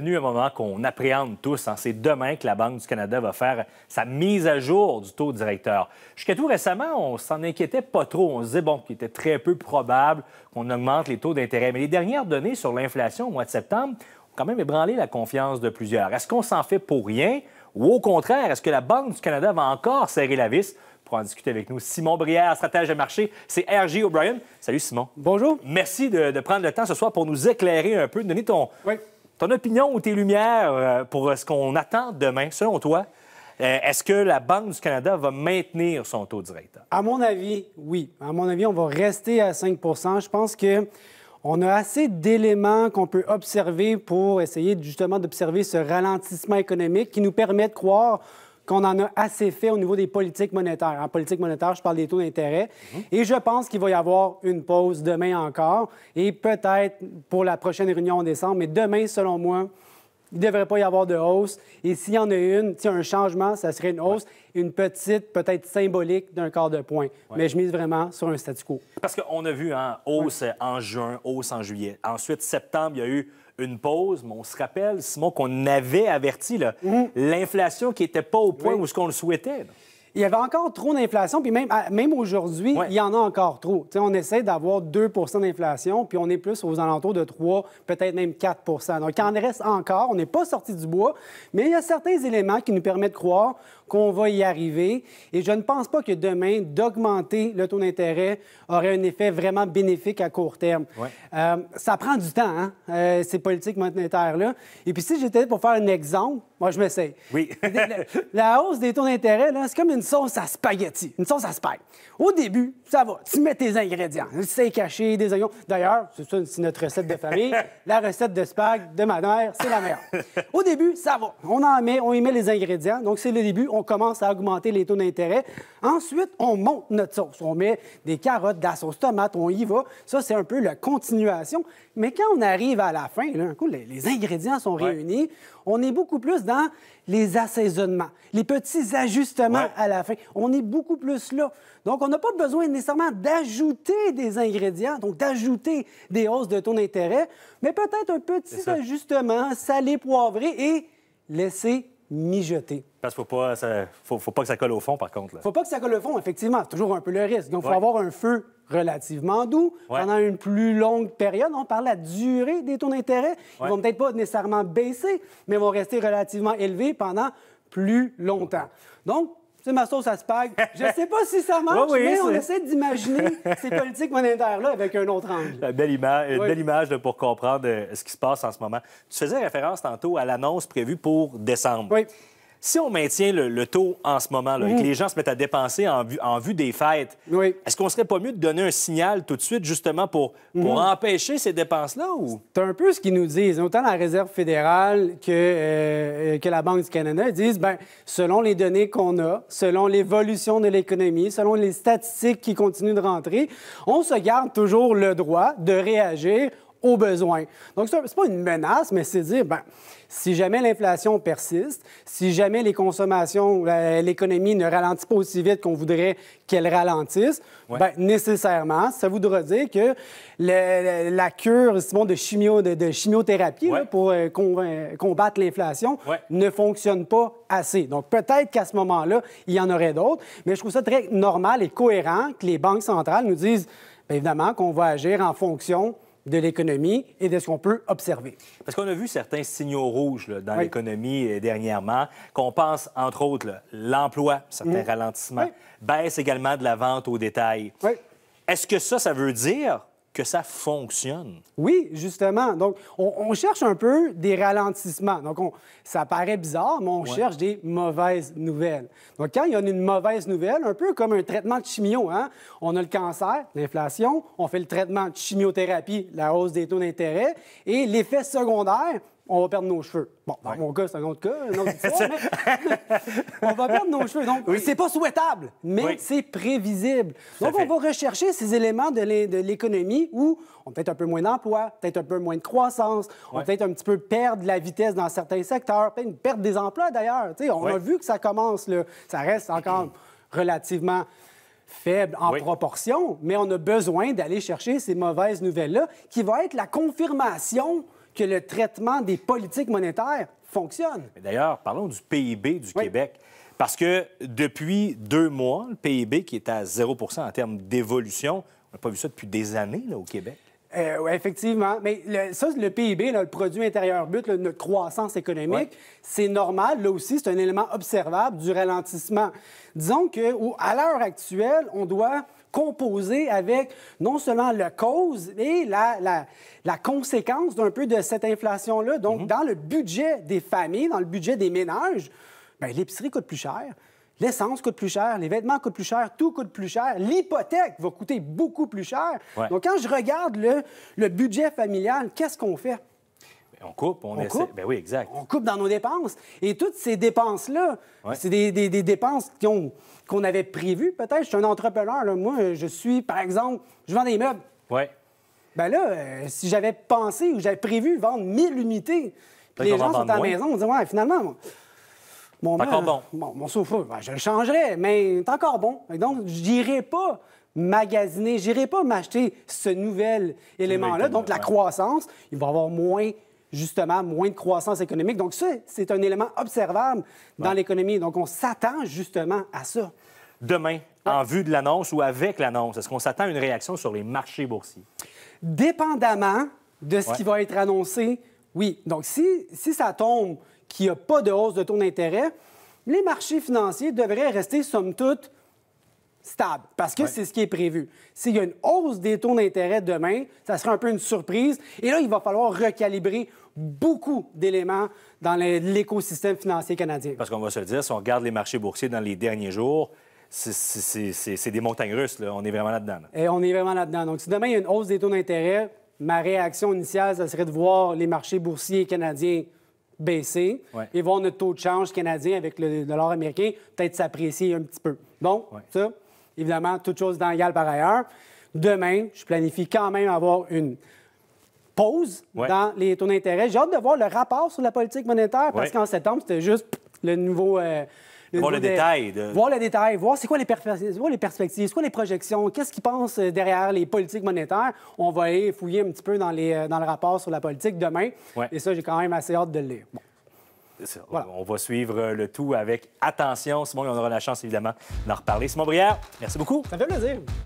venu un moment qu'on appréhende tous. Hein. C'est demain que la Banque du Canada va faire sa mise à jour du taux directeur. Jusqu'à tout récemment, on s'en inquiétait pas trop. On se disait, bon, qu'il était très peu probable qu'on augmente les taux d'intérêt. Mais les dernières données sur l'inflation au mois de septembre ont quand même ébranlé la confiance de plusieurs. Est-ce qu'on s'en fait pour rien ou au contraire, est-ce que la Banque du Canada va encore serrer la vis? Pour en discuter avec nous, Simon Brière, stratège de marché, c'est RJ O'Brien. Salut Simon. Bonjour. Merci de, prendre le temps ce soir pour nous éclairer un peu, de donner ton, oui ton opinion ou tes lumières euh, pour euh, ce qu'on attend demain, selon toi, euh, est-ce que la Banque du Canada va maintenir son taux direct? À mon avis, oui. À mon avis, on va rester à 5 Je pense que on a assez d'éléments qu'on peut observer pour essayer justement d'observer ce ralentissement économique qui nous permet de croire qu'on en a assez fait au niveau des politiques monétaires. En politique monétaire, je parle des taux d'intérêt. Mhm. Et je pense qu'il va y avoir une pause demain encore et peut-être pour la prochaine réunion en décembre. Mais demain, selon moi, il ne devrait pas y avoir de hausse. Et s'il y en a une, si un changement, ça serait une hausse, une petite, peut-être symbolique, d'un quart de point. Mais je mise vraiment sur un statu quo. Parce qu'on a vu, en hein, hausse en juin, hausse en juillet. Ensuite, septembre, il y a eu une pause, mais on se rappelle, Simon, qu'on avait averti mmh. l'inflation qui n'était pas au point où ce qu'on le souhaitait il y avait encore trop d'inflation, puis même, ah, même aujourd'hui, il y en a encore trop. on essaie d'avoir 2 d'inflation, puis on est plus aux alentours de 3, peut-être même 4 Donc, il en reste encore. On n'est pas sorti du bois, mais il y a certains éléments qui nous permettent de croire qu'on va y arriver. Et je ne pense pas que demain, d'augmenter le taux d'intérêt aurait un effet vraiment bénéfique à court terme. Euh, ça prend du temps, hein, euh, ces politiques monétaires-là. Et puis si j'étais pour faire un exemple, moi, je m'essaie. Oui. la, hausse des taux d'intérêt, c'est comme une sauce à spaghetti, une sauce à spaghetti. Au début, ça va. Tu mets tes ingrédients. C'est caché, des oignons. D'ailleurs, c'est ça, notre recette de famille. la recette de spag de ma mère, c'est la meilleure. Au début, ça va. On en met, on y met les ingrédients. Donc, c'est le début on commence à augmenter les taux d'intérêt. Ensuite, on monte notre sauce. On met des carottes, de la sauce tomate, on y va. Ça, c'est un peu la continuation. Mais quand on arrive à la fin, là, un coup, les, ingrédients sont réunis. On est beaucoup plus dans les assaisonnements, les petits ajustements à la fin. On est beaucoup plus là. Donc, on n'a pas besoin nécessairement d'ajouter des ingrédients, donc d'ajouter des hausses de taux d'intérêt, mais peut-être un petit ajustement salé, poivré et laisser parce qu'il ne faut, pas que ça colle au fond, par contre. Il faut pas que ça colle au fond, effectivement. C'est toujours un peu le risque. Donc, il faut avoir un feu relativement doux pendant une plus longue période. On parle de la durée des taux d'intérêt. Ils ne vont peut-être pas nécessairement baisser, mais vont rester relativement élevés pendant plus longtemps. Donc, c'est ma sauce à pague. Je ne sais pas si ça marche, mais on essaie d'imaginer ces politiques monétaires-là avec un autre angle. Belle, Belle image pour comprendre euh, ce qui se passe en ce moment. Tu faisais référence tantôt à l'annonce prévue pour décembre. Oui. Si on maintient le, taux en ce moment, là, et que mm. les gens se mettent à dépenser en vue, des fêtes, est-ce qu'on serait pas mieux de donner un signal tout de suite, justement, pour, mm-hmm. empêcher ces dépenses-là? C'est un peu ce qu'ils nous disent. Autant la Réserve fédérale que, euh, que la Banque du Canada disent, ben, selon les données qu'on a, selon l'évolution de l'économie, selon les statistiques qui continuent de rentrer, on se garde toujours le droit de réagir au besoin. Donc, c'est pas une menace, mais c'est dire, ben, si jamais l'inflation persiste, si jamais les consommations, euh, l'économie ne ralentit pas aussi vite qu'on voudrait qu'elle ralentisse, ben, nécessairement, ça voudra dire que la cure bon, de, chimio, de, chimiothérapie pour euh, combattre l'inflation ne fonctionne pas assez. Donc, peut-être qu'à ce moment-là, il y en aurait d'autres, mais je trouve ça très normal et cohérent que les banques centrales nous disent, ben, évidemment, qu'on va agir en fonction de l'économie et de ce qu'on peut observer. Parce qu'on a vu certains signaux rouges dans l'économie euh, dernièrement, qu'on pense entre autres l'emploi, certains mhm. ralentissements, baisse également de la vente au détail. Est-ce que ça, ça veut dire que ça fonctionne. Oui, justement. Donc, on, cherche un peu des ralentissements. Donc, on, ça paraît bizarre, mais on cherche des mauvaises nouvelles. Donc, quand il y a une mauvaise nouvelle, un peu comme un traitement de chimio, hein? on a le cancer, l'inflation, on fait le traitement de chimiothérapie, la hausse des taux d'intérêt, et l'effet secondaire, on va perdre nos cheveux. Bon, dans mon cas, c'est un autre cas, un autre histoire, on va perdre nos cheveux. Donc, c'est pas souhaitable, mais c'est prévisible. Donc, on va rechercher ces éléments de l'économie où on peut-être un peu moins d'emplois, peut-être un peu moins de croissance, on peut-être un petit peu perdre la vitesse dans certains secteurs, peut-être une perte des emplois d'ailleurs. On a vu que ça commence, ça reste encore relativement faible en proportion, mais on a besoin d'aller chercher ces mauvaises nouvelles-là qui vont être la confirmation que le traitement des politiques monétaires fonctionne. D'ailleurs, parlons du PIB du Québec. Parce que depuis deux mois, le PIB qui est à 0 en termes d'évolution, on n'a pas vu ça depuis des années là, au Québec. Euh, oui, effectivement. Mais le, ça, le PIB, le produit intérieur but, là, notre croissance économique, c'est normal. Là aussi, c'est un élément observable du ralentissement. Disons qu'à à l'heure actuelle, on doit composé avec non seulement la cause et la, la, la conséquence d'un peu de cette inflation-là. Donc, mhm. dans le budget des familles, dans le budget des ménages, ben, l'épicerie coûte plus cher. L'essence coûte plus cher, les vêtements coûtent plus cher, tout coûte plus cher, l'hypothèque va coûter beaucoup plus cher. Donc, quand je regarde le, le budget familial, qu'est-ce qu'on fait? On coupe, on, essaie. Ben oui, exact. On coupe dans nos dépenses. Et toutes ces dépenses-là, c'est des, dépenses qu'on avait prévues, peut-être. Je suis un entrepreneur, moi, je suis, par exemple, je vends des meubles. Oui. Ben là, euh, si j'avais pensé ou j'avais prévu vendre 1000 unités, puis les gens sont à la maison, on dit, ouais, finalement, mon, encore bon. mon souffle, ben, je le changerais, mais c'est encore bon. Donc, je n'irais pas magasiner, j'irai pas m'acheter ce nouvel élément-là. Donc, la croissance, il va y avoir moins justement moins de croissance économique. Donc ça, c'est un élément observable dans l'économie. Donc on s'attend justement à ça. Demain, en vue de l'annonce ou avec l'annonce, est-ce qu'on s'attend à une réaction sur les marchés boursiers? Dépendamment de ce qui va être annoncé, oui. Donc si, si ça tombe qu'il n'y a pas de hausse de taux d'intérêt, les marchés financiers devraient rester, somme toute, stable, parce que c'est ce qui est prévu. S'il y a une hausse des taux d'intérêt demain, ça sera un peu une surprise. Et là, il va falloir recalibrer beaucoup d'éléments dans l'écosystème financier canadien. Parce qu'on va se le dire, si on regarde les marchés boursiers dans les derniers jours, c'est des montagnes russes. On est vraiment là-dedans. on est vraiment là-dedans. Donc, si demain, il y a une hausse des taux d'intérêt, ma réaction initiale, ça serait de voir les marchés boursiers canadiens baisser et voir notre taux de change canadien avec le dollar américain peut-être s'apprécier un petit peu. Bon? ça, évidemment, toute chose dans par ailleurs. Demain, je planifie quand même avoir une pause dans les taux d'intérêt. J'ai hâte de voir le rapport sur la politique monétaire parce qu'en septembre, c'était juste le nouveau. Euh, voir le détail. Voir le détail, voir c'est quoi les, les perspectives, c'est quoi les projections, qu'est-ce qu'ils pensent euh, derrière les politiques monétaires. On va aller fouiller un petit peu euh, dans, le rapport sur la politique demain. Et ça, j'ai quand même assez hâte de le lire. On va suivre euh, le tout avec attention. Simon, on aura la chance, évidemment, d'en reparler. Simon Brière, merci beaucoup. Ça fait plaisir.